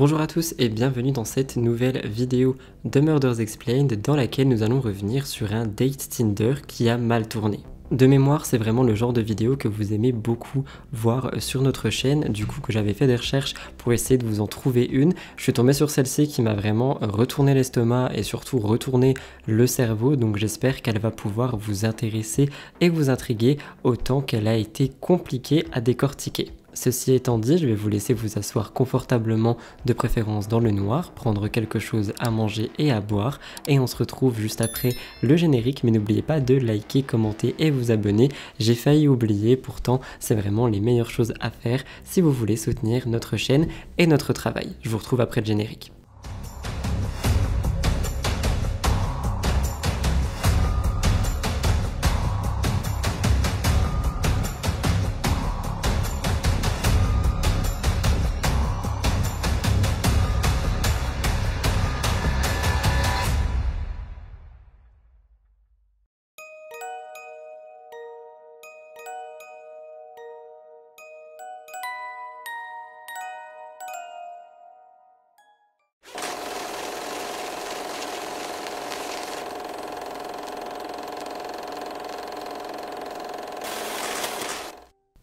Bonjour à tous et bienvenue dans cette nouvelle vidéo de Murders Explained dans laquelle nous allons revenir sur un date Tinder qui a mal tourné. De mémoire, c'est vraiment le genre de vidéo que vous aimez beaucoup voir sur notre chaîne, du coup que j'avais fait des recherches pour essayer de vous en trouver une. Je suis tombé sur celle-ci qui m'a vraiment retourné l'estomac et surtout retourné le cerveau, donc j'espère qu'elle va pouvoir vous intéresser et vous intriguer autant qu'elle a été compliquée à décortiquer. Ceci étant dit, je vais vous laisser vous asseoir confortablement, de préférence dans le noir, prendre quelque chose à manger et à boire, et on se retrouve juste après le générique, mais n'oubliez pas de liker, commenter et vous abonner. J'ai failli oublier, pourtant c'est vraiment les meilleures choses à faire si vous voulez soutenir notre chaîne et notre travail. Je vous retrouve après le générique.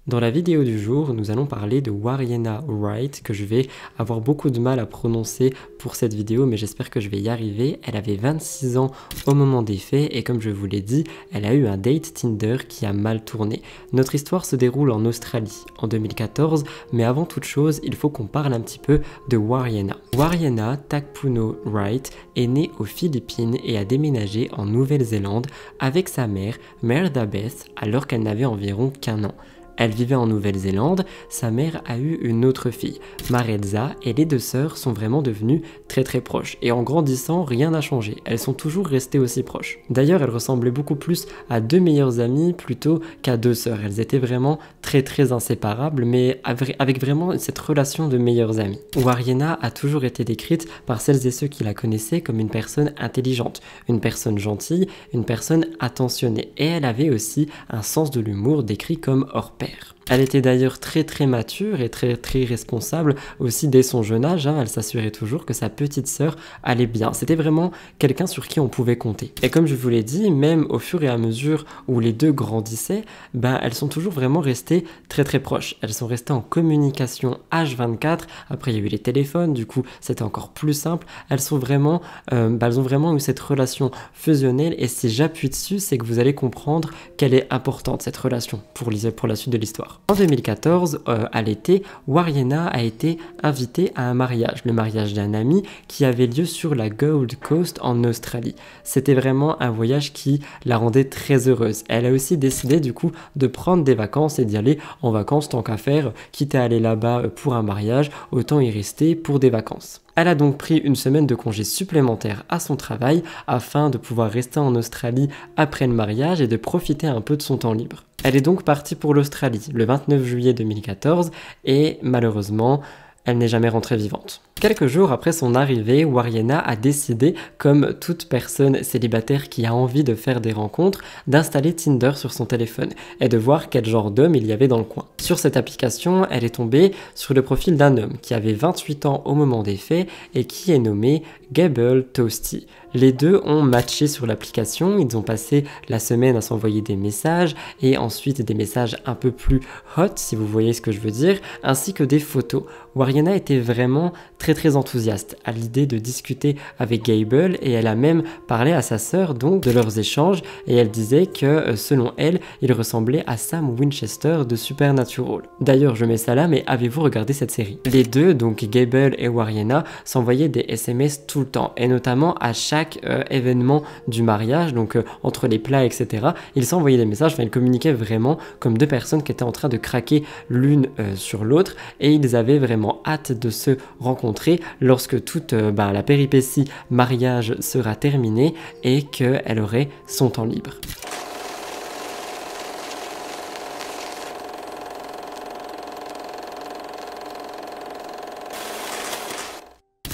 Dans la vidéo du jour, nous allons parler de Wariena Wright, que je vais avoir beaucoup de mal à prononcer pour cette vidéo, mais j'espère que je vais y arriver. Elle avait 26 ans au moment des faits, et comme je vous l'ai dit, elle a eu un date Tinder qui a mal tourné. Notre histoire se déroule en Australie, en 2014, mais avant toute chose, il faut qu'on parle un petit peu de Wariena. Wariena Takpuno Wright est née aux Philippines et a déménagé en Nouvelle-Zélande avec sa mère, mère Beth, alors qu'elle n'avait environ qu'un an. Elle vivait en Nouvelle-Zélande, sa mère a eu une autre fille, Mareza, et les deux sœurs sont vraiment devenues très très proches. Et en grandissant, rien n'a changé, elles sont toujours restées aussi proches. D'ailleurs, elles ressemblaient beaucoup plus à deux meilleures amies plutôt qu'à deux sœurs. Elles étaient vraiment très très inséparables, mais avec vraiment cette relation de meilleures amies. Wariena a toujours été décrite par celles et ceux qui la connaissaient comme une personne intelligente, une personne gentille, une personne attentionnée. Et elle avait aussi un sens de l'humour décrit comme hors pair faire. Elle était d'ailleurs très très mature et très très responsable aussi dès son jeune âge. Hein. elle s'assurait toujours que sa petite sœur allait bien. C'était vraiment quelqu'un sur qui on pouvait compter. Et comme je vous l'ai dit, même au fur et à mesure où les deux grandissaient, ben, elles sont toujours vraiment restées très très proches. Elles sont restées en communication H24. Après, il y a eu les téléphones, du coup, c'était encore plus simple. Elles sont vraiment, euh, ben, elles ont vraiment eu cette relation fusionnelle. Et si j'appuie dessus, c'est que vous allez comprendre qu'elle est importante cette relation pour la suite de l'histoire. En 2014, euh, à l'été, Wariena a été invitée à un mariage, le mariage d'un ami qui avait lieu sur la Gold Coast en Australie. C'était vraiment un voyage qui la rendait très heureuse. Elle a aussi décidé du coup de prendre des vacances et d'y aller en vacances tant qu'à faire, quitte à aller là-bas euh, pour un mariage, autant y rester pour des vacances. Elle a donc pris une semaine de congé supplémentaire à son travail afin de pouvoir rester en Australie après le mariage et de profiter un peu de son temps libre. Elle est donc partie pour l'Australie le 29 juillet 2014 et malheureusement, elle n'est jamais rentrée vivante. Quelques jours après son arrivée, Wariena a décidé, comme toute personne célibataire qui a envie de faire des rencontres, d'installer Tinder sur son téléphone et de voir quel genre d'homme il y avait dans le coin. Sur cette application, elle est tombée sur le profil d'un homme qui avait 28 ans au moment des faits et qui est nommé Gable Toasty. Les deux ont matché sur l'application, ils ont passé la semaine à s'envoyer des messages et ensuite des messages un peu plus hot, si vous voyez ce que je veux dire, ainsi que des photos. Wariana était vraiment très très enthousiaste à l'idée de discuter avec Gable et elle a même parlé à sa sœur donc de leurs échanges et elle disait que euh, selon elle, il ressemblait à Sam Winchester de Supernatural. D'ailleurs, je mets ça là, mais avez-vous regardé cette série Les deux, donc Gable et Wariana, s'envoyaient des SMS tout le temps et notamment à chaque euh, événement du mariage, donc euh, entre les plats, etc. Ils s'envoyaient des messages, enfin ils communiquaient vraiment comme deux personnes qui étaient en train de craquer l'une sur l'autre et ils avaient vraiment hâte de se rencontrer lorsque toute euh, bah, la péripétie mariage sera terminée et qu'elle aurait son temps libre.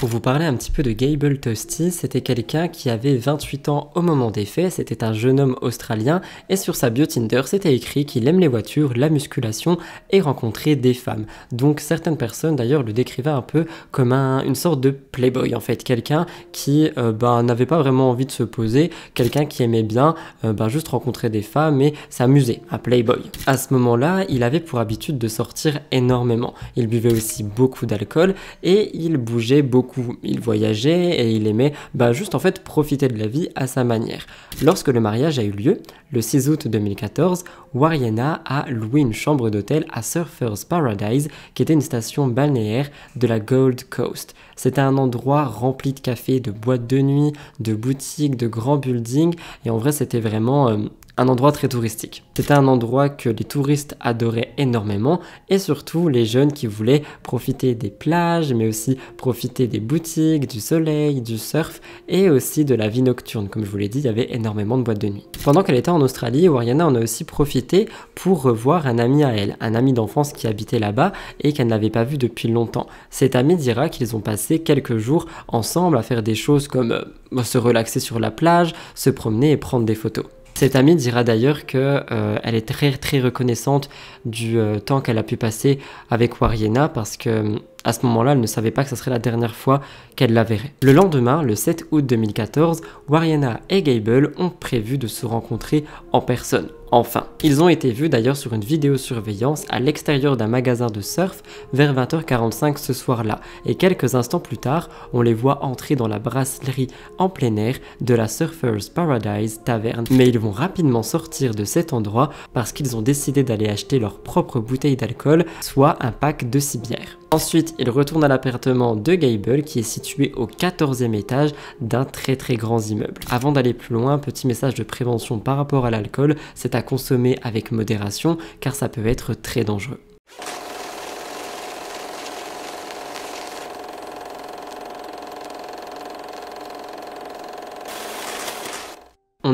pour vous parler un petit peu de Gable Tosti, c'était quelqu'un qui avait 28 ans au moment des faits, c'était un jeune homme australien et sur sa bio Tinder, c'était écrit qu'il aime les voitures, la musculation et rencontrer des femmes. Donc certaines personnes d'ailleurs le décrivaient un peu comme une sorte de playboy en fait, quelqu'un qui euh, bah, n'avait pas vraiment envie de se poser, quelqu'un qui aimait bien euh, bah, juste rencontrer des femmes et s'amuser, un playboy. À ce moment-là, il avait pour habitude de sortir énormément. Il buvait aussi beaucoup d'alcool et il bougeait beaucoup il voyageait et il aimait bah, juste en fait profiter de la vie à sa manière. Lorsque le mariage a eu lieu, le 6 août 2014, Wariana a loué une chambre d'hôtel à Surfer's Paradise, qui était une station balnéaire de la Gold Coast. C'était un endroit rempli de cafés, de boîtes de nuit, de boutiques, de grands buildings, et en vrai c'était vraiment... Euh, un endroit très touristique. C'était un endroit que les touristes adoraient énormément et surtout les jeunes qui voulaient profiter des plages mais aussi profiter des boutiques, du soleil, du surf et aussi de la vie nocturne. Comme je vous l'ai dit, il y avait énormément de boîtes de nuit. Pendant qu'elle était en Australie, Oriana en a aussi profité pour revoir un ami à elle, un ami d'enfance qui habitait là-bas et qu'elle n'avait pas vu depuis longtemps. Cet ami dira qu'ils ont passé quelques jours ensemble à faire des choses comme euh, se relaxer sur la plage, se promener et prendre des photos. Cette amie dira d'ailleurs qu'elle euh, elle est très très reconnaissante du euh, temps qu'elle a pu passer avec Warriena parce que à ce moment-là, elle ne savait pas que ce serait la dernière fois qu'elle la verrait. Le lendemain, le 7 août 2014, Wariana et Gable ont prévu de se rencontrer en personne. Enfin, ils ont été vus d'ailleurs sur une vidéosurveillance à l'extérieur d'un magasin de surf vers 20h45 ce soir-là, et quelques instants plus tard, on les voit entrer dans la brasserie en plein air de la Surfers Paradise Tavern. Mais ils vont rapidement sortir de cet endroit parce qu'ils ont décidé d'aller acheter leur propre bouteille d'alcool, soit un pack de 6 Ensuite, il retourne à l'appartement de Gable qui est situé au 14e étage d'un très très grand immeuble. Avant d'aller plus loin, petit message de prévention par rapport à l'alcool, c'est à consommer avec modération car ça peut être très dangereux.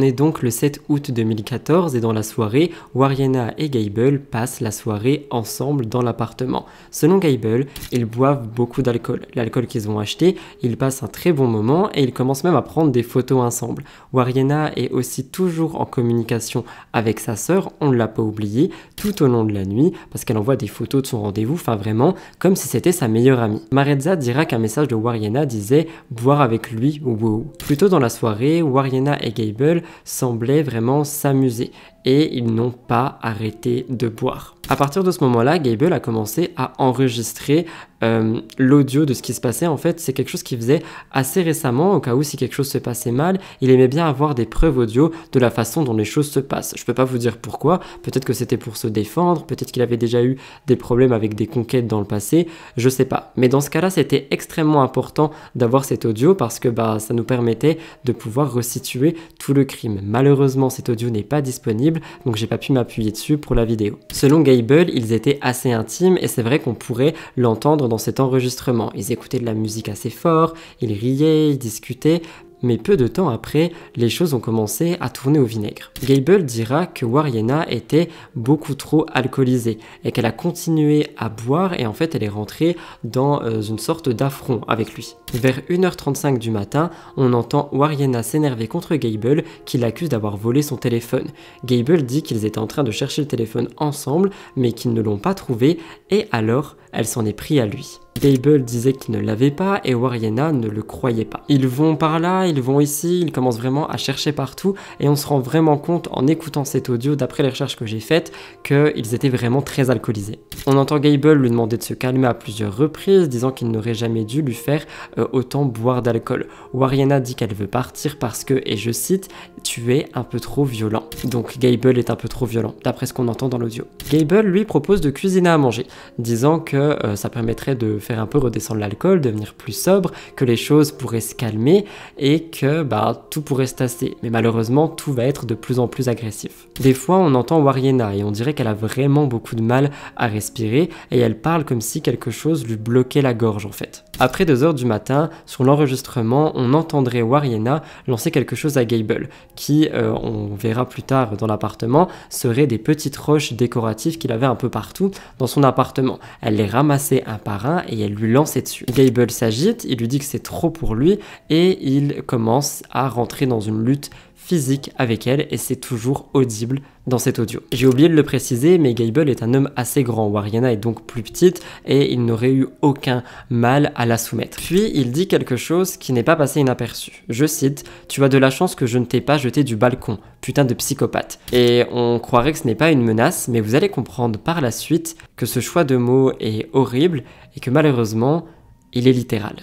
On est donc le 7 août 2014 et dans la soirée, Wariana et Gable passent la soirée ensemble dans l'appartement. Selon Gable, ils boivent beaucoup d'alcool. L'alcool qu'ils ont acheté, ils passent un très bon moment et ils commencent même à prendre des photos ensemble. Wariana est aussi toujours en communication avec sa sœur, on ne l'a pas oublié, tout au long de la nuit parce qu'elle envoie des photos de son rendez-vous, enfin vraiment comme si c'était sa meilleure amie. Marezza dira qu'un message de Wariana disait boire avec lui, wow. Plutôt dans la soirée, Wariana et Gable semblait vraiment s'amuser et ils n'ont pas arrêté de boire. À partir de ce moment-là, Gable a commencé à enregistrer euh, l'audio de ce qui se passait. En fait, c'est quelque chose qu'il faisait assez récemment, au cas où si quelque chose se passait mal, il aimait bien avoir des preuves audio de la façon dont les choses se passent. Je peux pas vous dire pourquoi, peut-être que c'était pour se défendre, peut-être qu'il avait déjà eu des problèmes avec des conquêtes dans le passé, je sais pas. Mais dans ce cas-là, c'était extrêmement important d'avoir cet audio parce que bah, ça nous permettait de pouvoir resituer tout le crime. Malheureusement, cet audio n'est pas disponible donc j'ai pas pu m'appuyer dessus pour la vidéo. Selon Gable, ils étaient assez intimes et c'est vrai qu'on pourrait l'entendre dans cet enregistrement. Ils écoutaient de la musique assez fort, ils riaient, ils discutaient, mais peu de temps après, les choses ont commencé à tourner au vinaigre. Gable dira que Wariena était beaucoup trop alcoolisée et qu'elle a continué à boire et en fait elle est rentrée dans euh, une sorte d'affront avec lui. Vers 1h35 du matin, on entend Wariena s'énerver contre Gable qui l'accuse d'avoir volé son téléphone. Gable dit qu'ils étaient en train de chercher le téléphone ensemble mais qu'ils ne l'ont pas trouvé et alors elle s'en est pris à lui. Gable disait qu'il ne l'avait pas et Warriena ne le croyait pas. Ils vont par là, ils vont ici, ils commencent vraiment à chercher partout et on se rend vraiment compte en écoutant cet audio, d'après les recherches que j'ai faites, qu'ils étaient vraiment très alcoolisés. On entend Gable lui demander de se calmer à plusieurs reprises, disant qu'il n'aurait jamais dû lui faire euh, autant boire d'alcool. Warriena dit qu'elle veut partir parce que, et je cite, tu es un peu trop violent. Donc Gable est un peu trop violent, d'après ce qu'on entend dans l'audio. Gable lui propose de cuisiner à manger, disant que euh, ça permettrait de faire un peu redescendre l'alcool, devenir plus sobre, que les choses pourraient se calmer et que bah, tout pourrait se tasser. Mais malheureusement, tout va être de plus en plus agressif. Des fois, on entend Wariena et on dirait qu'elle a vraiment beaucoup de mal à respirer et elle parle comme si quelque chose lui bloquait la gorge en fait. Après 2 heures du matin, sur l'enregistrement, on entendrait Warriena lancer quelque chose à Gable, qui, euh, on verra plus tard dans l'appartement, seraient des petites roches décoratives qu'il avait un peu partout dans son appartement. Elle les ramassait un par un et elle lui lançait dessus. Gable s'agite, il lui dit que c'est trop pour lui et il commence à rentrer dans une lutte physique avec elle et c'est toujours audible dans cet audio. J'ai oublié de le préciser, mais Gable est un homme assez grand, Wariana est donc plus petite et il n'aurait eu aucun mal à la soumettre. Puis il dit quelque chose qui n'est pas passé inaperçu. Je cite Tu as de la chance que je ne t'ai pas jeté du balcon, putain de psychopathe. Et on croirait que ce n'est pas une menace, mais vous allez comprendre par la suite que ce choix de mots est horrible et que malheureusement, il est littéral.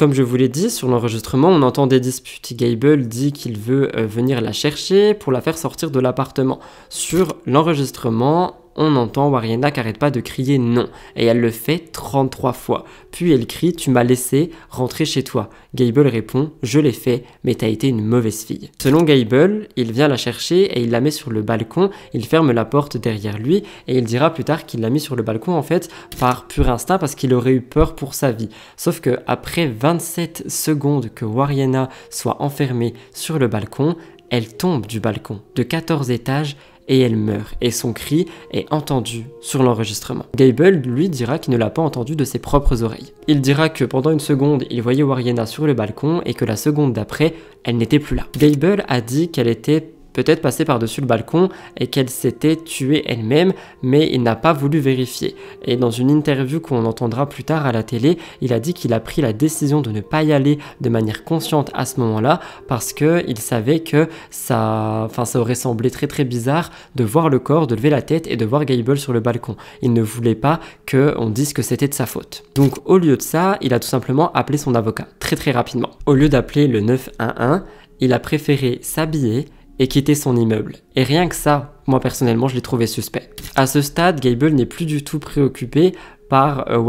Comme je vous l'ai dit, sur l'enregistrement, on entend des disputes. Gable dit qu'il veut euh, venir la chercher pour la faire sortir de l'appartement. Sur l'enregistrement, on entend Wariana qui n'arrête pas de crier non, et elle le fait 33 fois. Puis elle crie Tu m'as laissé rentrer chez toi. Gable répond Je l'ai fait, mais t'as été une mauvaise fille. Selon Gable, il vient la chercher et il la met sur le balcon, il ferme la porte derrière lui, et il dira plus tard qu'il l'a mis sur le balcon en fait par pur instinct parce qu'il aurait eu peur pour sa vie. Sauf que après 27 secondes que Wariana soit enfermée sur le balcon, elle tombe du balcon de 14 étages et elle meurt, et son cri est entendu sur l'enregistrement. Gable, lui, dira qu'il ne l'a pas entendu de ses propres oreilles. Il dira que pendant une seconde, il voyait Wariana sur le balcon et que la seconde d'après, elle n'était plus là. Gable a dit qu'elle était peut-être passer par-dessus le balcon et qu'elle s'était tuée elle-même, mais il n'a pas voulu vérifier. Et dans une interview qu'on entendra plus tard à la télé, il a dit qu'il a pris la décision de ne pas y aller de manière consciente à ce moment-là parce qu'il savait que ça, enfin, ça aurait semblé très très bizarre de voir le corps, de lever la tête et de voir Gable sur le balcon. Il ne voulait pas qu'on dise que c'était de sa faute. Donc au lieu de ça, il a tout simplement appelé son avocat très très rapidement. Au lieu d'appeler le 911, il a préféré s'habiller, et quitter son immeuble. Et rien que ça, moi personnellement, je l'ai trouvé suspect. À ce stade, Gable n'est plus du tout préoccupé par euh,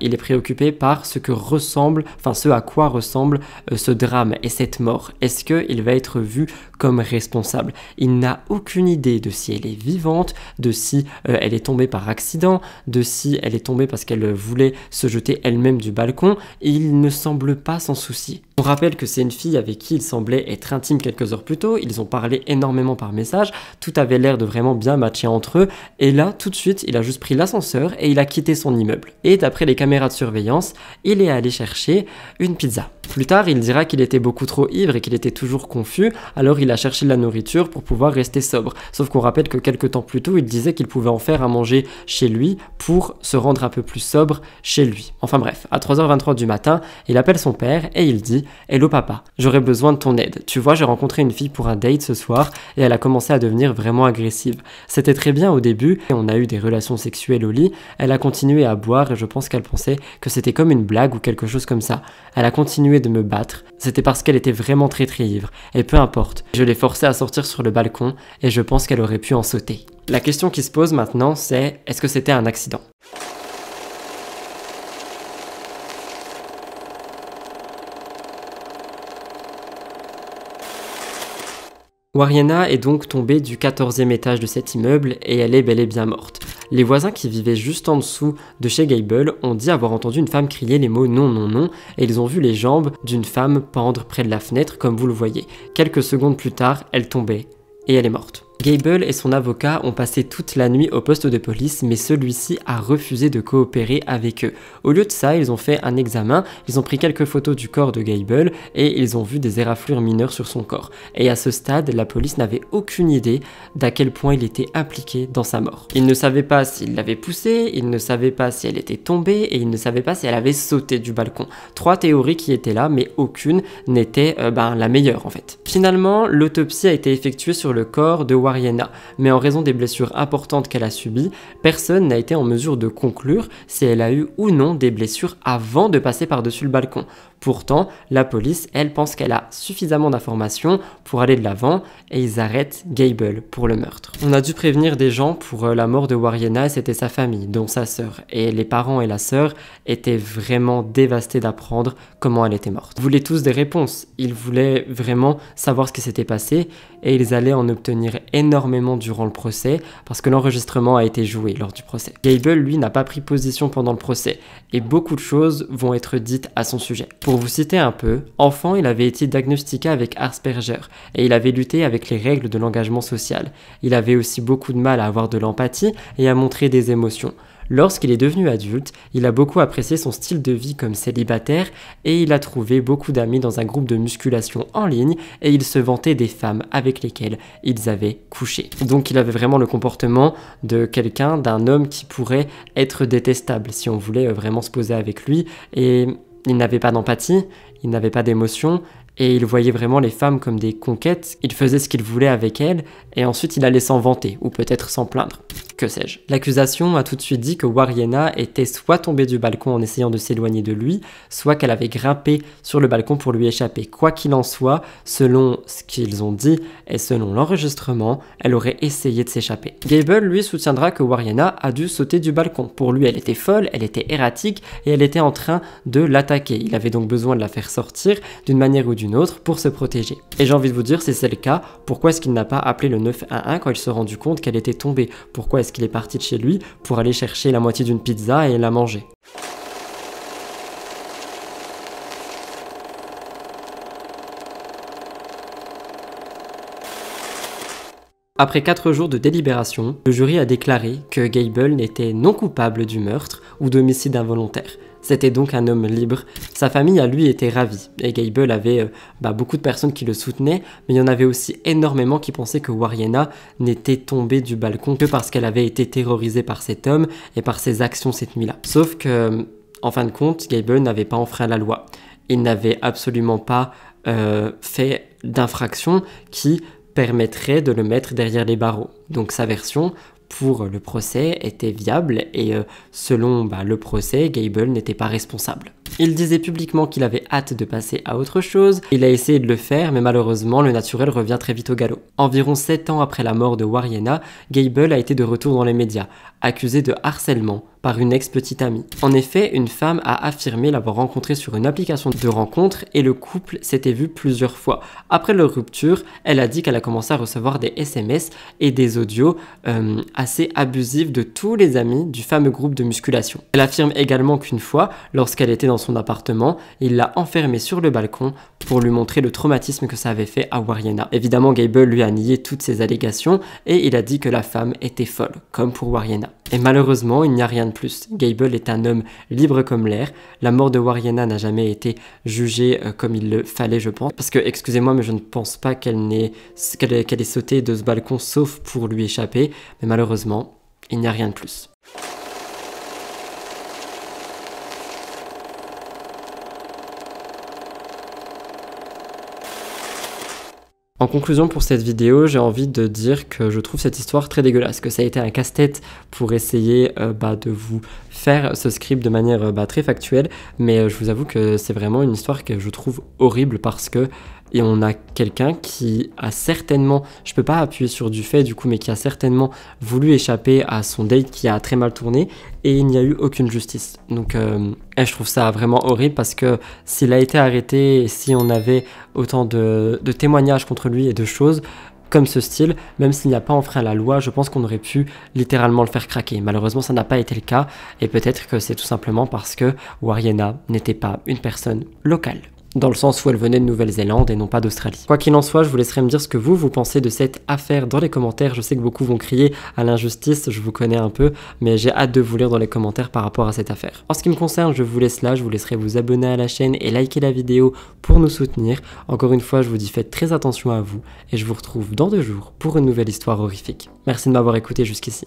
Il est préoccupé par ce que ressemble, enfin ce à quoi ressemble euh, ce drame et cette mort. Est-ce qu'il va être vu comme responsable Il n'a aucune idée de si elle est vivante, de si euh, elle est tombée par accident, de si elle est tombée parce qu'elle euh, voulait se jeter elle-même du balcon. Il ne semble pas s'en soucier. On rappelle que c'est une fille avec qui il semblait être intime quelques heures plus tôt, ils ont parlé énormément par message, tout avait l'air de vraiment bien matcher entre eux, et là, tout de suite, il a juste pris l'ascenseur et il a quitté son immeuble. Et d'après les caméras de surveillance, il est allé chercher une pizza. Plus tard, il dira qu'il était beaucoup trop ivre et qu'il était toujours confus, alors il a cherché de la nourriture pour pouvoir rester sobre. Sauf qu'on rappelle que quelques temps plus tôt, il disait qu'il pouvait en faire à manger chez lui pour se rendre un peu plus sobre chez lui. Enfin bref, à 3h23 du matin, il appelle son père et il dit Hello papa, j'aurais besoin de ton aide. Tu vois, j'ai rencontré une fille pour un date ce soir et elle a commencé à devenir vraiment agressive. C'était très bien au début on a eu des relations sexuelles au lit. Elle a continué à boire et je pense qu'elle pensait que c'était comme une blague ou quelque chose comme ça. Elle a continué de me battre. C'était parce qu'elle était vraiment très très ivre. Et peu importe, je l'ai forcée à sortir sur le balcon et je pense qu'elle aurait pu en sauter. La question qui se pose maintenant c'est est-ce que c'était un accident Wariana est donc tombée du 14e étage de cet immeuble et elle est bel et bien morte. Les voisins qui vivaient juste en dessous de chez Gable ont dit avoir entendu une femme crier les mots non non non et ils ont vu les jambes d'une femme pendre près de la fenêtre comme vous le voyez. Quelques secondes plus tard, elle tombait et elle est morte. Gable et son avocat ont passé toute la nuit au poste de police, mais celui-ci a refusé de coopérer avec eux. Au lieu de ça, ils ont fait un examen, ils ont pris quelques photos du corps de Gable et ils ont vu des éraflures mineures sur son corps. Et à ce stade, la police n'avait aucune idée d'à quel point il était impliqué dans sa mort. Ils ne savaient pas s'il l'avait poussée, ils ne savaient pas si elle était tombée et ils ne savaient pas si elle avait sauté du balcon. Trois théories qui étaient là, mais aucune n'était euh, ben, la meilleure en fait. Finalement, l'autopsie a été effectuée sur le corps de Warren mais en raison des blessures importantes qu'elle a subies, personne n'a été en mesure de conclure si elle a eu ou non des blessures avant de passer par-dessus le balcon. Pourtant, la police, elle, pense qu'elle a suffisamment d'informations pour aller de l'avant et ils arrêtent Gable pour le meurtre. On a dû prévenir des gens pour euh, la mort de Wariana et c'était sa famille, dont sa sœur. Et les parents et la sœur étaient vraiment dévastés d'apprendre comment elle était morte. Ils voulaient tous des réponses, ils voulaient vraiment savoir ce qui s'était passé et ils allaient en obtenir énormément durant le procès parce que l'enregistrement a été joué lors du procès. Gable, lui, n'a pas pris position pendant le procès et beaucoup de choses vont être dites à son sujet. Pour vous citer un peu, enfant, il avait été diagnostiqué avec Asperger et il avait lutté avec les règles de l'engagement social. Il avait aussi beaucoup de mal à avoir de l'empathie et à montrer des émotions. Lorsqu'il est devenu adulte, il a beaucoup apprécié son style de vie comme célibataire et il a trouvé beaucoup d'amis dans un groupe de musculation en ligne et il se vantait des femmes avec lesquelles ils avaient couché. Donc il avait vraiment le comportement de quelqu'un, d'un homme qui pourrait être détestable si on voulait euh, vraiment se poser avec lui et il n'avait pas d'empathie, il n'avait pas d'émotion, et il voyait vraiment les femmes comme des conquêtes, il faisait ce qu'il voulait avec elles, et ensuite il allait s'en vanter, ou peut-être s'en plaindre, que sais-je. L'accusation a tout de suite dit que Wariena était soit tombée du balcon en essayant de s'éloigner de lui, soit qu'elle avait grimpé sur le balcon pour lui échapper. Quoi qu'il en soit, selon ce qu'ils ont dit, et selon l'enregistrement, elle aurait essayé de s'échapper. Gable, lui, soutiendra que Wariena a dû sauter du balcon. Pour lui, elle était folle, elle était erratique, et elle était en train de l'attaquer. Il avait donc besoin de la faire sortir d'une manière ou d'une autre pour se protéger. Et j'ai envie de vous dire, si c'est le cas, pourquoi est-ce qu'il n'a pas appelé le 911 quand il s'est rendu compte qu'elle était tombée Pourquoi est-ce qu'il est parti de chez lui pour aller chercher la moitié d'une pizza et la manger Après 4 jours de délibération, le jury a déclaré que Gable n'était non coupable du meurtre ou d'homicide involontaire. C'était donc un homme libre. Sa famille à lui était ravie, et Gable avait euh, bah, beaucoup de personnes qui le soutenaient, mais il y en avait aussi énormément qui pensaient que Wariena n'était tombée du balcon que parce qu'elle avait été terrorisée par cet homme et par ses actions cette nuit-là. Sauf que, en fin de compte, Gable n'avait pas enfreint la loi. Il n'avait absolument pas euh, fait d'infraction qui permettrait de le mettre derrière les barreaux. Donc sa version, pour euh, le procès était viable et euh, selon bah, le procès, Gable n'était pas responsable. Il disait publiquement qu'il avait hâte de passer à autre chose, il a essayé de le faire, mais malheureusement, le naturel revient très vite au galop. Environ 7 ans après la mort de Wariena, Gable a été de retour dans les médias, accusé de harcèlement par une ex-petite amie. En effet, une femme a affirmé l'avoir rencontré sur une application de rencontre et le couple s'était vu plusieurs fois. Après leur rupture, elle a dit qu'elle a commencé à recevoir des SMS et des audios euh, assez abusifs de tous les amis du fameux groupe de musculation. Elle affirme également qu'une fois, lorsqu'elle était dans son appartement il l'a enfermé sur le balcon pour lui montrer le traumatisme que ça avait fait à Wariana. Évidemment, Gable lui a nié toutes ces allégations et il a dit que la femme était folle, comme pour Wariana. Et malheureusement, il n'y a rien de plus. Gable est un homme libre comme l'air. La mort de Wariana n'a jamais été jugée euh, comme il le fallait, je pense. Parce que, excusez-moi, mais je ne pense pas qu'elle ait sauté de ce balcon sauf pour lui échapper. Mais malheureusement, il n'y a rien de plus. En conclusion pour cette vidéo, j'ai envie de dire que je trouve cette histoire très dégueulasse, que ça a été un casse-tête pour essayer euh, bah, de vous faire ce script de manière euh, bah, très factuelle, mais euh, je vous avoue que c'est vraiment une histoire que je trouve horrible parce que et on a quelqu'un qui a certainement, je peux pas appuyer sur du fait du coup, mais qui a certainement voulu échapper à son date qui a très mal tourné et il n'y a eu aucune justice. Donc et eh, je trouve ça vraiment horrible parce que s'il a été arrêté et si on avait autant de, témoignages contre lui et de choses, comme ce style, même s'il n'y a pas enfreint la loi, je pense qu'on aurait pu littéralement le faire craquer. Malheureusement, ça n'a pas été le cas, et peut-être que c'est tout simplement parce que Wariena n'était pas une personne locale dans le sens où elle venait de Nouvelle-Zélande et non pas d'Australie. Quoi qu'il en soit, je vous laisserai me dire ce que vous, vous pensez de cette affaire dans les commentaires. Je sais que beaucoup vont crier à l'injustice, je vous connais un peu, mais j'ai hâte de vous lire dans les commentaires par rapport à cette affaire. En ce qui me concerne, je vous laisse là, je vous laisserai vous abonner à la chaîne et liker la vidéo pour nous soutenir. Encore une fois, je vous dis faites très attention à vous et je vous retrouve dans deux jours pour une nouvelle histoire horrifique. Merci de m'avoir écouté jusqu'ici.